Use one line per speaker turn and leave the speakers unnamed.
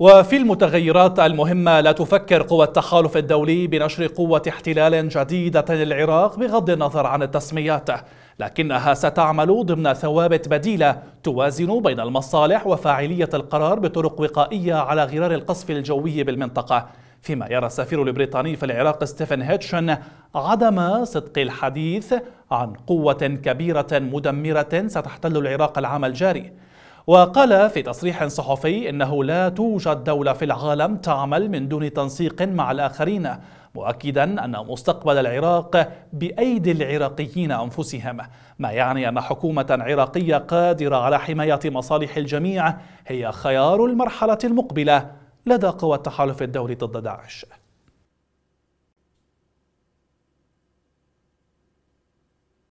وفي المتغيرات المهمة لا تفكر قوى التحالف الدولي بنشر قوة احتلال جديدة للعراق بغض النظر عن التسميات لكنها ستعمل ضمن ثوابت بديلة توازن بين المصالح وفاعلية القرار بطرق وقائية على غرار القصف الجوي بالمنطقة فيما يرى السفير البريطاني في العراق ستيفن هيتشن عدم صدق الحديث عن قوة كبيرة مدمرة ستحتل العراق العام الجاري وقال في تصريح صحفي إنه لا توجد دولة في العالم تعمل من دون تنسيق مع الآخرين مؤكدا أن مستقبل العراق بأيدي العراقيين أنفسهم ما يعني أن حكومة عراقية قادرة على حماية مصالح الجميع هي خيار المرحلة المقبلة لدى قوى التحالف الدولي ضد داعش